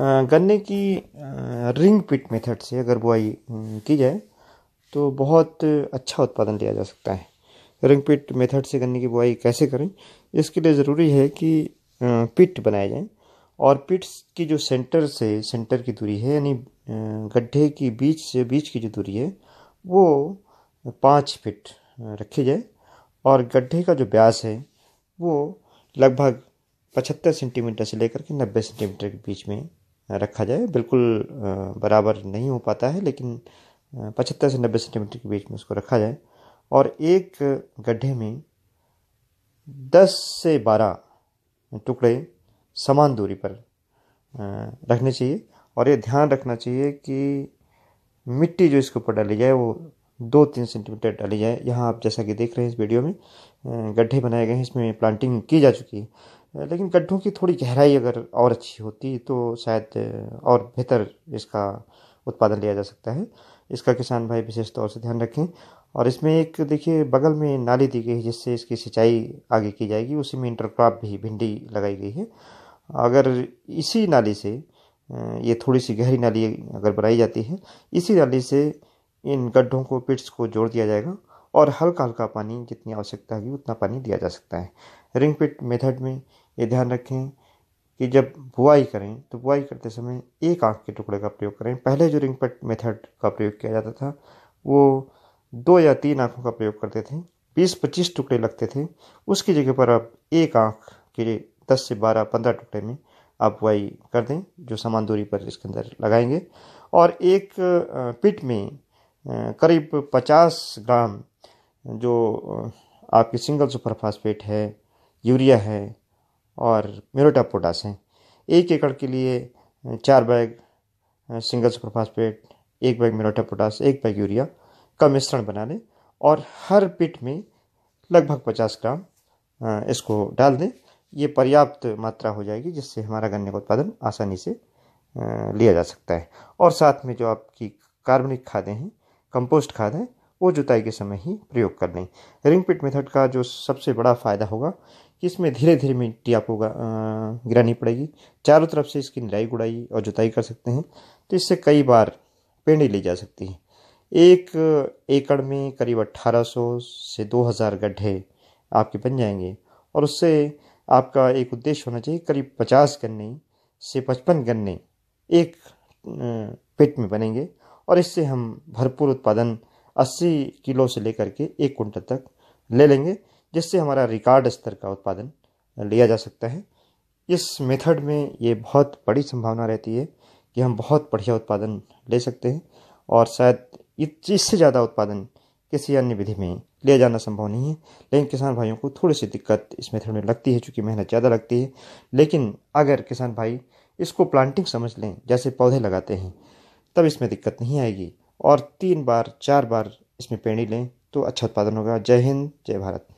गन्ने की रिंग पिट मेथड से अगर बुआई की जाए तो बहुत अच्छा उत्पादन लिया जा सकता है रिंग पिट मेथड से गन्ने की बुआई कैसे करें इसके लिए ज़रूरी है कि पिट बनाए जाएँ और पिट्स की जो सेंटर से सेंटर की दूरी है यानी गड्ढे की बीच से बीच की जो दूरी है वो पाँच फिट रखी जाए और गड्ढे का जो ब्यास है वो लगभग पचहत्तर सेंटीमीटर से लेकर के नब्बे सेंटीमीटर के बीच में रखा जाए बिल्कुल बराबर नहीं हो पाता है लेकिन पचहत्तर से नब्बे सेंटीमीटर के बीच में उसको रखा जाए और एक गड्ढे में दस से बारह टुकड़े समान दूरी पर रखने चाहिए और ये ध्यान रखना चाहिए कि मिट्टी जो इसके ऊपर डाली जाए वो दो तीन सेंटीमीटर डाली जाए यहाँ आप जैसा कि देख रहे हैं इस वीडियो में गड्ढे बनाए गए हैं इसमें प्लांटिंग की जा चुकी है लेकिन गड्ढों की थोड़ी गहराई अगर और अच्छी होती तो शायद और बेहतर इसका उत्पादन लिया जा सकता है इसका किसान भाई विशेष तौर से ध्यान रखें और इसमें एक देखिए बगल में नाली दी गई है जिससे इसकी सिंचाई आगे की जाएगी उसी में इंटरक्रॉप भी भिंडी लगाई गई है अगर इसी नाली से ये थोड़ी सी गहरी नाली अगर बनाई जाती है इसी नाली से इन गड्ढों को पिट्स को जोड़ दिया जाएगा और हल्का हल्का पानी जितनी आवश्यकता होगी उतना पानी दिया जा सकता है रिंग पिट मेथड में ये ध्यान रखें कि जब बुआई करें तो बुआई करते समय एक आँख के टुकड़े का प्रयोग करें पहले जो रिंग पट मेथड का प्रयोग किया जाता था वो दो या तीन आँखों का प्रयोग करते थे बीस पच्चीस टुकड़े लगते थे उसकी जगह पर आप एक आँख के दस से बारह पंद्रह टुकड़े में आप बुआई कर दें जो समान दूरी पर इसके अंदर लगाएंगे और एक पिट में करीब पचास ग्राम जो आपकी सिंगल सुपरफास्फेट है यूरिया है और म्यूरेटा पोटास हैं एक एकड़ के लिए चार बैग सिंगल सुपर एक बैग मेरोटा पोटास एक बैग यूरिया का मिश्रण बना लें और हर पिट में लगभग पचास ग्राम इसको डाल दें ये पर्याप्त मात्रा हो जाएगी जिससे हमारा गन्ने का उत्पादन आसानी से लिया जा सकता है और साथ में जो आपकी कार्बनिक खादें हैं कंपोस्ट खाद हैं वो जुताई के समय ही प्रयोग कर लें रिंग पिट मेथड का जो सबसे बड़ा फ़ायदा होगा कि इसमें धीरे धीरे मिट्टी आपको गिरानी पड़ेगी चारों तरफ से इसकी निराई गुड़ाई और जुताई कर सकते हैं तो इससे कई बार पेड़ी ली जा सकती है एक एकड़ में करीब 1800 से 2000 गड्ढे आपके बन जाएंगे और उससे आपका एक उद्देश्य होना चाहिए करीब 50 गन्ने से 55 गन्ने एक पेट में बनेंगे और इससे हम भरपूर उत्पादन अस्सी किलो से लेकर के एक कुंटल तक ले लेंगे जिससे हमारा रिकॉर्ड स्तर का उत्पादन लिया जा सकता है इस मेथड में ये बहुत बड़ी संभावना रहती है कि हम बहुत बढ़िया उत्पादन ले सकते हैं और शायद इससे ज़्यादा उत्पादन किसी अन्य विधि में लिया जाना संभव नहीं है लेकिन किसान भाइयों को थोड़ी सी दिक्कत इस मेथड में लगती है चूँकि मेहनत ज़्यादा लगती है लेकिन अगर किसान भाई इसको प्लांटिंग समझ लें जैसे पौधे लगाते हैं तब इसमें दिक्कत नहीं आएगी और तीन बार चार बार इसमें पेड़ी लें तो अच्छा उत्पादन होगा जय हिंद जय भारत